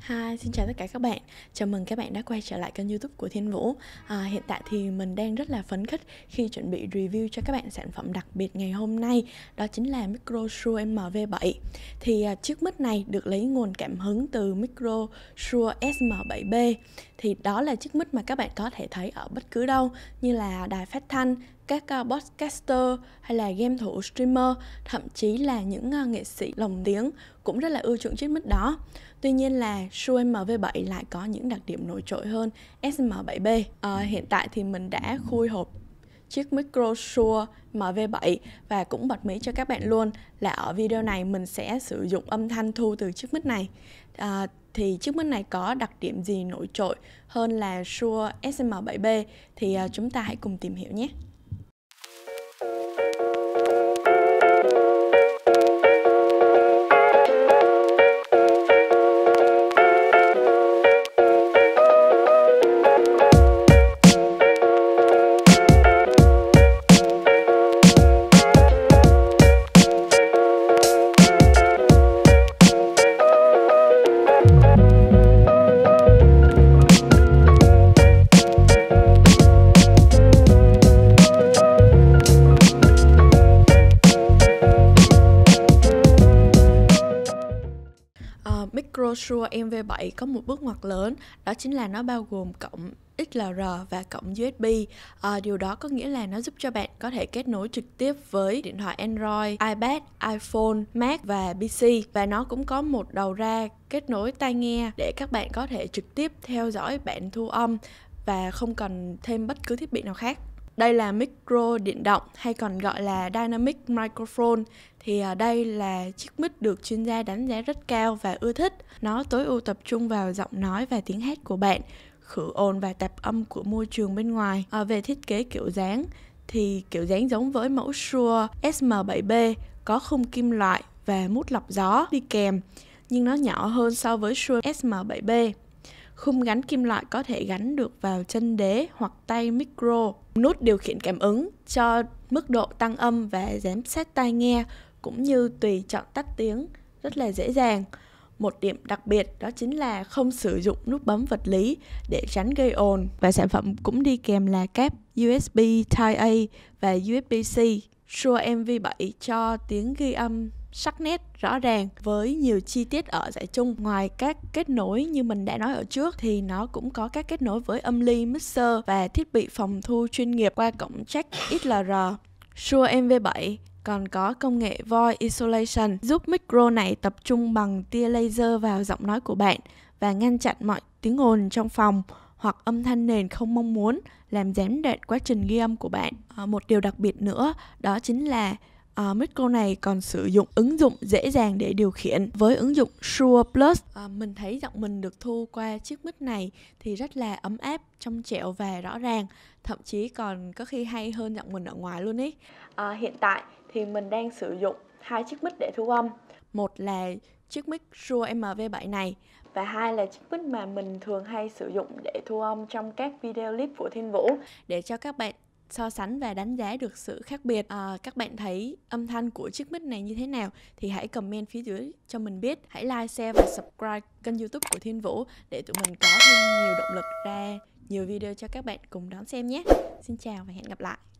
Hi, xin chào tất cả các bạn. Chào mừng các bạn đã quay trở lại kênh YouTube của Thiên Vũ. À, hiện tại thì mình đang rất là phấn khích khi chuẩn bị review cho các bạn sản phẩm đặc biệt ngày hôm nay, đó chính là Micro Shure MV7. Thì à, chiếc mic này được lấy nguồn cảm hứng từ Micro Shure SM7B. Thì đó là chiếc mic mà các bạn có thể thấy ở bất cứ đâu như là đài phát thanh các uh, podcaster hay là game thủ streamer thậm chí là những ờ, nghệ sĩ lồng tiếng cũng rất là ưa chuộng chiếc mic đó tuy nhiên là Shure MV7 lại có những đặc điểm nổi trội hơn SM7B uh, ờ, hiện tại thì mình đã khui hộp chiếc micro Shure MV7 và cũng bật mí cho các bạn luôn là ở video này mình sẽ sử dụng âm thanh thu từ chiếc mic này uh, thì chiếc mic này có đặc điểm gì nổi trội hơn là Shure SM7B thì chúng ta hãy cùng tìm hiểu nhé. Joshua MV7 có một bước ngoặt lớn, đó chính là nó bao gồm cộng XLR và cộng USB. À, ờ, điều đó có nghĩa là nó giúp cho bạn có thể kết nối trực tiếp với điện thoại Android, iPad, iPhone, Mac và PC và nó cũng có một đầu ra kết nối tai nghe để các bạn có thể trực tiếp theo dõi bản thu âm và không cần thêm bất cứ thiết bị nào khác. Đây là micro điện động hay còn gọi là dynamic microphone thì à, đây là chiếc mic được chuyên gia đánh giá rất cao và ưa thích. Nó tối ưu tập trung vào giọng nói và tiếng hát của bạn, khử ồn và tạp âm của môi trường bên ngoài. À, về thiết kế kiểu dáng thì kiểu dáng giống với mẫu Shure SM7B có khung kim loại và mút lọc gió đi kèm nhưng nó nhỏ hơn so với Shure SM7B. Khung gắn kim loại có thể gắn được vào chân đế hoặc tay micro. Nút điều khiển cảm ứng cho mức độ tăng âm và giám sát tai nghe cũng như tùy chọn tắt tiếng rất là dễ dàng. Một điểm đặc biệt đó chính là không sử dụng nút bấm vật lý để tránh gây ồn và sản phẩm cũng đi kèm là cáp USB Type A và USB C. Shure MV7 cho tiếng ghi âm sắc nét rõ ràng với nhiều chi tiết ở giải chung ngoài các kết nối như mình đã nói ở trước thì nó cũng có các kết nối với âm ly mixer và thiết bị phòng thu chuyên nghiệp qua cổng jack XLR Shure MV7 còn có công nghệ Voice Isolation giúp micro này tập trung bằng tia laser vào giọng nói của bạn và ngăn chặn mọi tiếng ồn trong phòng hoặc âm thanh nền không mong muốn làm gián đoạn quá trình ghi âm của bạn. À, một điều đặc biệt nữa đó chính là À, Mixco này còn sử dụng ứng dụng dễ dàng để điều khiển với ứng dụng Shure Plus. À, mình thấy giọng mình được thu qua chiếc mic này thì rất là ấm áp, trong trẻo và rõ ràng, thậm chí còn có khi hay hơn giọng mình ở ngoài luôn ý. À, hiện tại thì mình đang sử dụng hai chiếc mic để thu âm. Một là chiếc mic Shure MV7 này và hai là chiếc mic mà mình thường hay sử dụng để thu âm trong các video clip của Thiên Vũ để cho các bạn so sánh và đánh giá được sự khác biệt à, các bạn thấy âm thanh của chiếc mic này như thế nào thì hãy comment phía dưới cho mình biết hãy like share và subscribe kênh youtube của thiên vũ để tụi mình có thêm nhiều động lực ra nhiều video cho các bạn cùng đón xem nhé xin chào và hẹn gặp lại